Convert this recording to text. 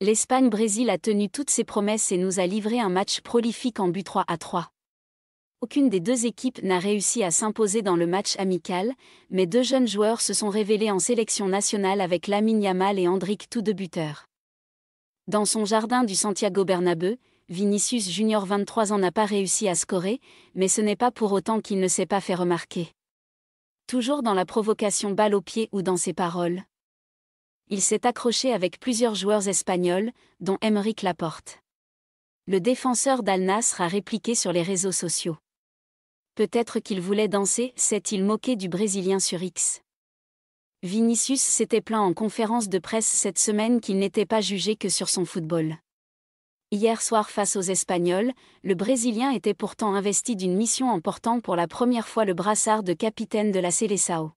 L'Espagne-Brésil a tenu toutes ses promesses et nous a livré un match prolifique en but 3 à 3. Aucune des deux équipes n'a réussi à s'imposer dans le match amical, mais deux jeunes joueurs se sont révélés en sélection nationale avec Lamine Yamal et Andrick, tous deux buteurs. Dans son jardin du Santiago Bernabeu, Vinicius Junior 23 ans n'a pas réussi à scorer, mais ce n'est pas pour autant qu'il ne s'est pas fait remarquer. Toujours dans la provocation balle au pied ou dans ses paroles, il s'est accroché avec plusieurs joueurs espagnols, dont Emeric Laporte. Le défenseur d'Al a répliqué sur les réseaux sociaux. Peut-être qu'il voulait danser, s'est-il moqué du Brésilien sur X. Vinicius s'était plaint en conférence de presse cette semaine qu'il n'était pas jugé que sur son football. Hier soir face aux Espagnols, le Brésilien était pourtant investi d'une mission en portant pour la première fois le brassard de capitaine de la Seleção.